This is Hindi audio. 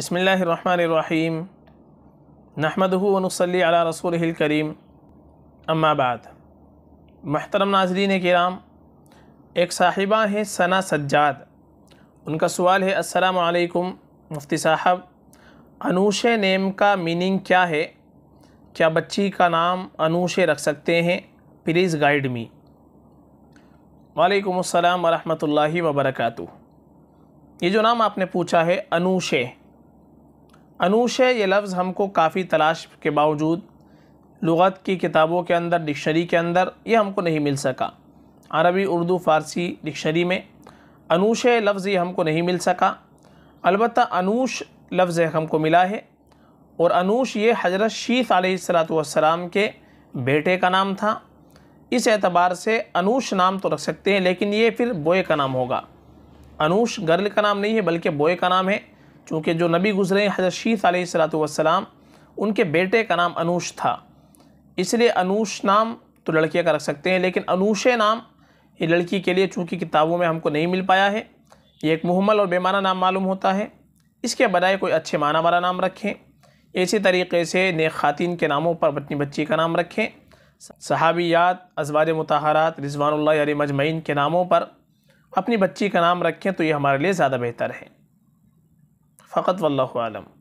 बसमीम नहमदनसली अला रसूल करीम अम्माबाद महतरम नाजरीन कराम एक साहिबा हैं सना सज्जाद उनका सवाल है असलकम मुफ्ती साहब अनूश नेम का मीनिंग क्या है क्या बच्ची का नाम अनूश रख सकते हैं प्लीज़ गाइड मी वालेकुम अस्सलाम वरहमतुल्लाहि वबरकातु ये जो नाम आपने पूछा है अनूशे अनूश ये लफ्ज़ हमको काफ़ी तलाश के बावजूद लगत की किताबों के अंदर डिक्शनरी के अंदर ये हमको नहीं मिल सका अरबी उर्दू फ़ारसी डिक्शनरी में अनूश लफ्ज़ ये हमको नहीं मिल सका अलबत् अनूश लफ्ज़ हमको मिला है और अनूश ये हजरत शीफ सलाम के बेटे का नाम था इस एतबार से अनूश नाम तो रख सकते हैं लेकिन ये फिर बोए का नाम होगा अनूश गर्ल का नाम नहीं है बल्कि बोए का नाम है चूँकि जो नबी गुज़रे हजरत शीत सलाम उनके बेटे का नाम अनूश था इसलिए अनूश नाम तो लड़के का रख सकते हैं लेकिन अनूश नाम ये लड़की के लिए चूँकि किताबों में हमको नहीं मिल पाया है ये एक मुहमल और बेमाना नाम मालूम होता है इसके बजाय कोई अच्छे माना वाला नाम रखें इसी तरीके से नेक ख़ातिन के नामों पर अपनी बच्ची का नाम रखें सहाबियात अजवार मतहरात रिजवान मजमैन के नामों पर अपनी बच्ची का नाम रखें तो ये हमारे लिए ज़्यादा बेहतर है فقط والله أعلم